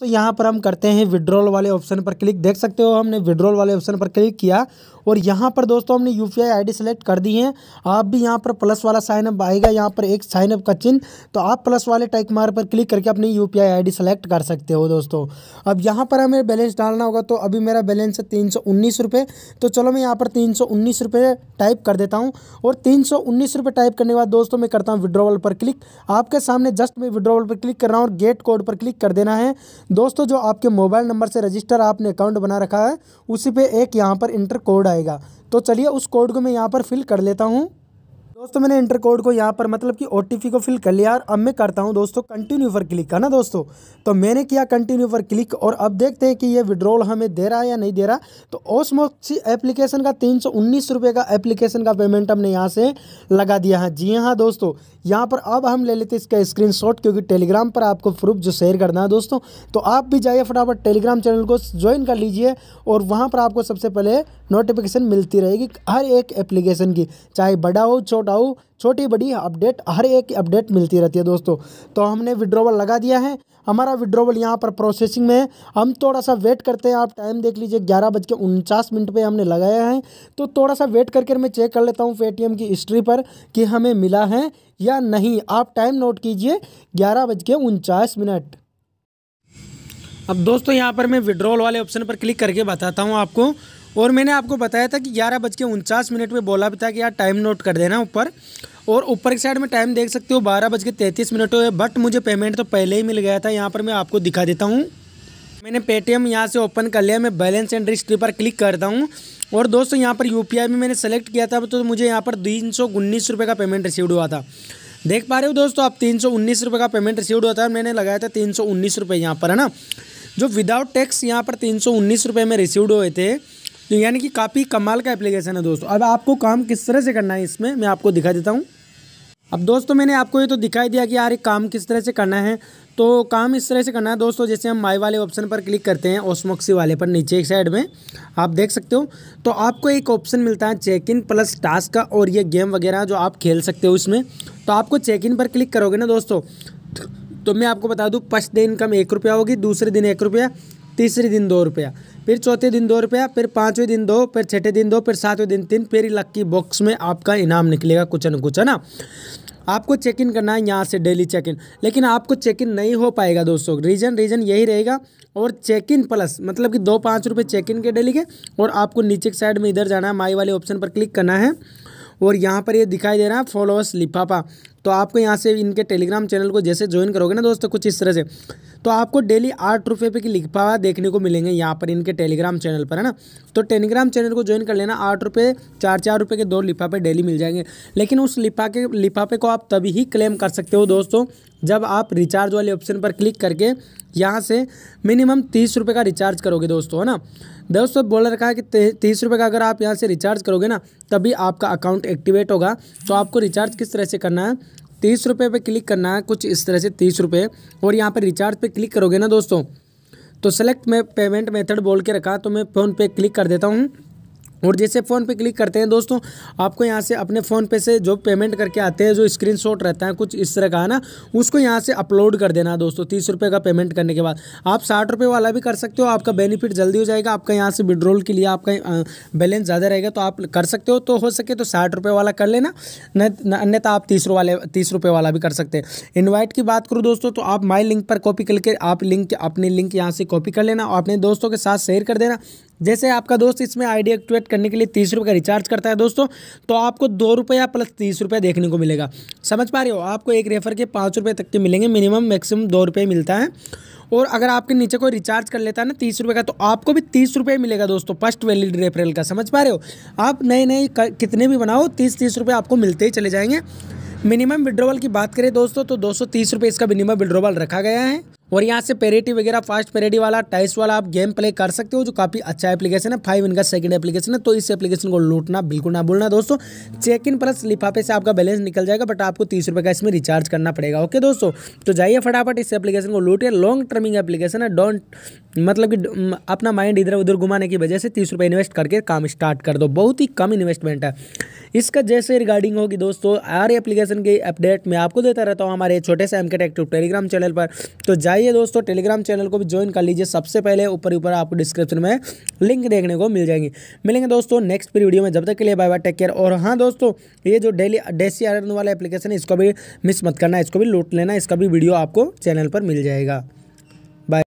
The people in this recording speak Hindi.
तो यहाँ पर हम करते हैं विड्रॉल वाले ऑप्शन पर क्लिक देख सकते हो हमने विड्रॉल वाले ऑप्शन पर क्लिक किया और यहाँ पर दोस्तों हमने यू पी आई सेलेक्ट कर दी है आप भी यहाँ पर प्लस वाला साइनअप आएगा यहाँ पर एक साइनअप का चिन्ह तो आप प्लस वाले टाइक मार पर क्लिक करके अपनी यू पी आई सेलेक्ट कर सकते हो दोस्तों अब यहाँ पर हमें बैलेंस डालना होगा तो अभी मेरा बैलेंस है तीन सौ उन्नीस रुपये तो चलो मैं यहाँ पर तीन सौ उन्नीस रुपये टाइप कर देता हूँ और तीन सौ उन्नीस रुपये टाइप करने के बाद दोस्तों मैं करता हूँ विड्रोवल पर क्लिक आपके सामने जस्ट मैं विड्रोवल पर क्लिक कर रहा हूँ और गेट कोड पर क्लिक कर देना है दोस्तों जो आपके मोबाइल नंबर से रजिस्टर आपने अकाउंट बना रखा है उसी पे एक यहाँ पर इंटर कोड आएगा तो चलिए उस कोड को मैं यहाँ पर फिल कर लेता हूँ दोस्तों मैंने इंटर कोड को यहाँ पर मतलब कि ओ को फिल कर लिया और अब मैं करता हूँ दोस्तों कंटिन्यू पर क्लिक है ना दोस्तों तो मैंने किया कंटिन्यू पर क्लिक और अब देखते हैं कि ये विड्रॉल हमें दे रहा है या नहीं दे रहा तो ओसमोक्सी एप्लीकेशन का तीन रुपये का एप्लीकेशन का पेमेंट हमने यहाँ से लगा दिया है जी हाँ दोस्तों यहाँ पर अब हम ले लेते हैं इसका स्क्रीन क्योंकि टेलीग्राम पर आपको प्रूफ जो शेयर करना है दोस्तों तो आप भी जाइए फटाफट टेलीग्राम चैनल को ज्वाइन कर लीजिए और वहाँ पर आपको सबसे पहले नोटिफिकेशन मिलती रहेगी हर एक एप्लीकेशन की चाहे बड़ा हो छोटा हटाओ छोटी बड़ी अपडेट हर एक अपडेट मिलती रहती है दोस्तों तो हमने विड्रोवल लगा दिया है हमारा विड्रोवल यहाँ पर प्रोसेसिंग में है हम थोड़ा सा वेट करते हैं आप टाइम देख लीजिए ग्यारह बज के उनचास मिनट पर हमने लगाया है तो थोड़ा सा वेट करके मैं चेक कर लेता हूँ पेटीएम की हिस्ट्री पर कि हमें मिला है या नहीं आप टाइम नोट कीजिए ग्यारह बज के उनचास मिनट अब दोस्तों यहाँ पर मैं विड्रोवल वाले ऑप्शन पर क्लिक करके बताता हूँ आपको और मैंने आपको बताया था कि ग्यारह बज के उनचास मिनट में बोला भी था कि यार टाइम नोट कर देना ऊपर और ऊपर की साइड में टाइम देख सकते हो बारह बज के तैंतीस मिनट हुए बट मुझे पेमेंट तो पहले ही मिल गया था यहाँ पर मैं आपको दिखा देता हूँ मैंने पेटीएम यहाँ से ओपन कर लिया मैं बैलेंस एंड रिस्ट्री पर क्लिक करता हूँ और दोस्तों यहाँ पर यू में मैंने सेलेक्ट किया था तो मुझे यहाँ पर तीन सौ उन्नीस रुपये का पेमेंट रिसीव हुआ था देख पा रहे हो दोस्तों आप तीन सौ उन्नीस रुपये का पेमेंट रिसीव हुआ था मैंने लगाया था तीन सौ उन्नीस रुपये यहाँ पर है ना जो विदाउट टैक्स यहाँ पर तीन सौ उन्नीस रुपये में रिसीव हुए थे यानी कि काफ़ी कमाल का एप्लीकेशन है दोस्तों अब आपको काम किस तरह से करना है इसमें मैं आपको दिखा देता हूँ अब दोस्तों मैंने आपको ये तो दिखाई दिया कि यार एक काम किस तरह से करना है तो काम इस तरह से करना है दोस्तों जैसे हम माई वाले ऑप्शन पर क्लिक करते हैं ओसमोक्सी वाले पर नीचे एक साइड में आप देख सकते हो तो आपको एक ऑप्शन मिलता है चेक इन प्लस टास्क का और ये गेम वगैरह जो आप खेल सकते हो इसमें तो आपको चेक इन पर क्लिक करोगे ना दोस्तों तो मैं आपको बता दूँ फर्स्ट डे इनकम एक रुपया होगी दूसरे दिन एक रुपया तीसरे दिन दो रुपया फिर चौथे दिन दो रुपया फिर पाँचवें दिन दो फिर छठे दिन दो फिर सातवें दिन तीन फिर लक्की बॉक्स में आपका इनाम निकलेगा कुछ न कुछ है ना आपको चेक इन करना है यहाँ से डेली चेक इन लेकिन आपको चेक इन नहीं हो पाएगा दोस्तों रीज़न रीज़न यही रहेगा और चेक इन प्लस मतलब कि दो पाँच रुपये चेक इन के डेली के और आपको नीचे के साइड में इधर जाना है माई वाले ऑप्शन पर क्लिक करना है और यहाँ पर ये यह दिखाई दे रहा है फॉलोअर्स लिफाफा तो आपको यहाँ से इनके टेलीग्राम चैनल को जैसे ज्वाइन करोगे ना दोस्तों कुछ इस तरह से तो आपको डेली आठ रुपये पे की लिखा देखने को मिलेंगे यहाँ पर इनके टेलीग्राम चैनल पर है ना तो टेलीग्राम चैनल को ज्वाइन कर लेना आठ रुपये चार चार रुपये के दो लिफाफे डेली मिल जाएंगे लेकिन उस लिफा के लिफाफे को आप तभी ही क्लेम कर सकते हो दोस्तों जब आप रिचार्ज वाले ऑप्शन पर क्लिक करके यहाँ से मिनिमम तीस रुपये का रिचार्ज करोगे दोस्तों है ना दोस्तों बोल रखा है कि तीस रुपये का अगर आप यहाँ से रिचार्ज करोगे ना तभी आपका अकाउंट एक्टिवेट होगा तो आपको रिचार्ज किस तरह से करना है तीस रुपये पर क्लिक करना है कुछ इस तरह से तीस रुपये और यहाँ पर रिचार्ज पे क्लिक करोगे ना दोस्तों तो सेलेक्ट मैं पेमेंट मेथड बोल के रखा तो मैं फ़ोनपे क्लिक कर देता हूँ और जैसे फ़ोन पे क्लिक करते हैं दोस्तों आपको यहाँ से अपने फ़ोन पे से जो पेमेंट करके आते हैं जो स्क्रीनशॉट रहता है कुछ इस तरह का है ना उसको यहाँ से अपलोड कर देना दोस्तों तीस रुपये का पेमेंट करने के बाद आप साठ रुपये वाला भी कर सकते हो आपका बेनिफिट जल्दी हो जाएगा आपका यहाँ से विड्रॉल के लिए आपका बैलेंस ज़्यादा रहेगा तो आप कर सकते हो तो हो सके तो साठ रुपये वाला कर लेना अन्यथा आप तीस वाले तीस रुपये वाला भी कर सकते हैं इन्वाइट की बात करूँ दोस्तों तो आप माई लिंक पर कॉपी करके आप लिंक अपनी लिंक यहाँ से कॉपी कर लेना और अपने दोस्तों के साथ शेयर कर देना जैसे आपका दोस्त इसमें आईडी एक्टिवेट करने के लिए तीस रुपये का रिचार्ज करता है दोस्तों तो आपको दो रुपया प्लस तीस रुपये देखने को मिलेगा समझ पा रहे हो आपको एक रेफर के पाँच रुपये तक के मिलेंगे मिनिमम मैक्सिमम दो रुपये मिलता है और अगर आपके नीचे कोई रिचार्ज कर लेता है ना तीस रुपये का तो आपको भी तीस रुपये मिलेगा दोस्तों फर्स्ट वैलिड रेफरल का समझ पा रहे हो आप नए नए कितने भी बनाओ तीस तीस रुपये आपको मिलते ही चले जाएंगे मिनिमम विड्रोवल की बात करें दोस्तों तो दो सौ इसका मिनिमम विड्रोवल रखा गया है और यहाँ से पेरेटी वगैरह फास्ट पेरेटी वाला टाइस वाला आप गेम प्ले कर सकते हो जो काफ़ी अच्छा एप्लीकेशन है फाइव इनका सेकंड एप्लीकेशन है तो इस एप्लीकेशन को लूटना बिल्कुल ना भूलना दोस्तों चेक इन प्लस लिफाफे से आपका बैलेंस निकल जाएगा बट आपको तीस रुपये का इसमें रिचार्ज करना पड़ेगा ओके दोस्तों तो जाइए फटाफट इस एप्लीकेशन को लूटिए लॉन्ग टर्मिंग एप्लीकेशन है डोंट मतलब कि अपना माइंड इधर उधर घुमाने की वजह से तीस रुपए इन्वेस्ट करके काम स्टार्ट कर दो बहुत ही कम इन्वेस्टमेंट है इसका जैसे रिगार्डिंग होगी दोस्तों आर एप्लीकेशन के अपडेट मैं आपको देता रहता हूँ हमारे छोटे से एम के टेलीग्राम चैनल पर तो जाइए आइए दोस्तों टेलीग्राम चैनल को भी ज्वाइन कर लीजिए सबसे पहले ऊपर ऊपर आपको डिस्क्रिप्शन में लिंक देखने को मिल जाएंगे मिलेंगे दोस्तों नेक्स्ट वीडियो में जब तक के लिए बाय बाय टेक केयर और हाँ दोस्तों ये जो डेली डेसी आर वाला एप्लीकेशन है इसको भी मिस मत करना इसको भी लूट लेना इसका भी वीडियो आपको चैनल पर मिल जाएगा